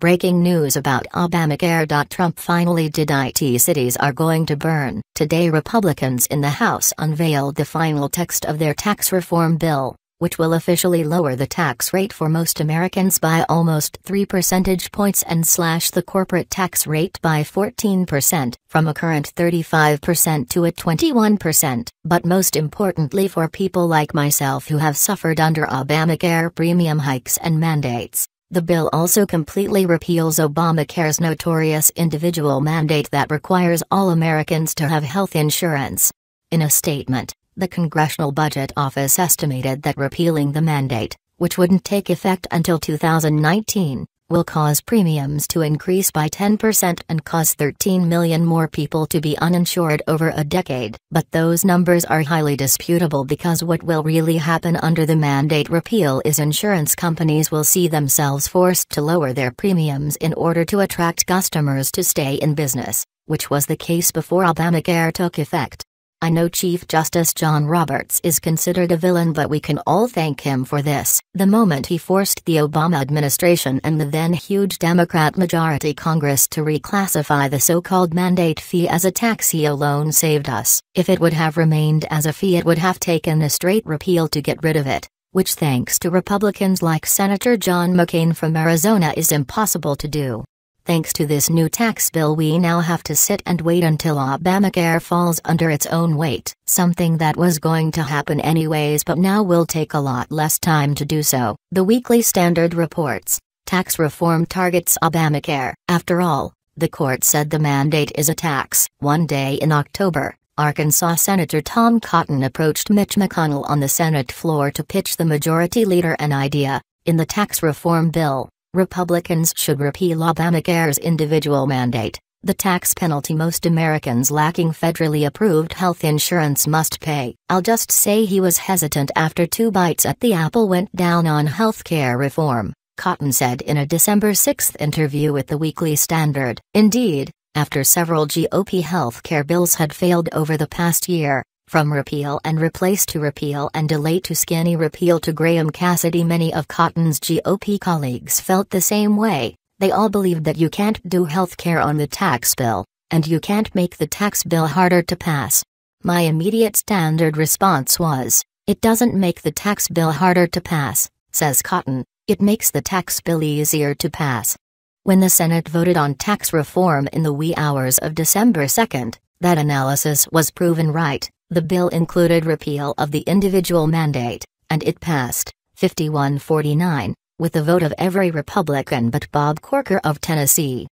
Breaking news about Obamacare. Trump finally did IT cities are going to burn. Today, Republicans in the House unveiled the final text of their tax reform bill, which will officially lower the tax rate for most Americans by almost 3 percentage points and slash the corporate tax rate by 14%, from a current 35% to a 21%. But most importantly for people like myself who have suffered under Obamacare premium hikes and mandates, the bill also completely repeals Obamacare's notorious individual mandate that requires all Americans to have health insurance. In a statement, the Congressional Budget Office estimated that repealing the mandate, which wouldn't take effect until 2019, will cause premiums to increase by 10% and cause 13 million more people to be uninsured over a decade. But those numbers are highly disputable because what will really happen under the mandate repeal is insurance companies will see themselves forced to lower their premiums in order to attract customers to stay in business, which was the case before Obamacare took effect. I know Chief Justice John Roberts is considered a villain, but we can all thank him for this. The moment he forced the Obama administration and the then huge Democrat majority Congress to reclassify the so called mandate fee as a tax, he alone saved us. If it would have remained as a fee, it would have taken a straight repeal to get rid of it, which, thanks to Republicans like Senator John McCain from Arizona, is impossible to do. Thanks to this new tax bill, we now have to sit and wait until Obamacare falls under its own weight, something that was going to happen anyways but now will take a lot less time to do so. The Weekly Standard reports Tax reform targets Obamacare. After all, the court said the mandate is a tax. One day in October, Arkansas Senator Tom Cotton approached Mitch McConnell on the Senate floor to pitch the majority leader an idea in the tax reform bill Republicans should repeal Obamacare's individual mandate, the tax penalty most Americans lacking federally approved health insurance must pay. I'll just say he was hesitant after two bites at the apple went down on health care reform, Cotton said in a December 6 interview with the Weekly Standard. Indeed, after several GOP health care bills had failed over the past year, from repeal and replace to repeal and delay to skinny repeal to Graham Cassidy, many of Cotton's GOP colleagues felt the same way. They all believed that you can't do health care on the tax bill, and you can't make the tax bill harder to pass. My immediate standard response was, It doesn't make the tax bill harder to pass, says Cotton, it makes the tax bill easier to pass. When the Senate voted on tax reform in the wee hours of December 2nd, that analysis was proven right. The bill included repeal of the individual mandate, and it passed, 51-49, with the vote of every Republican but Bob Corker of Tennessee.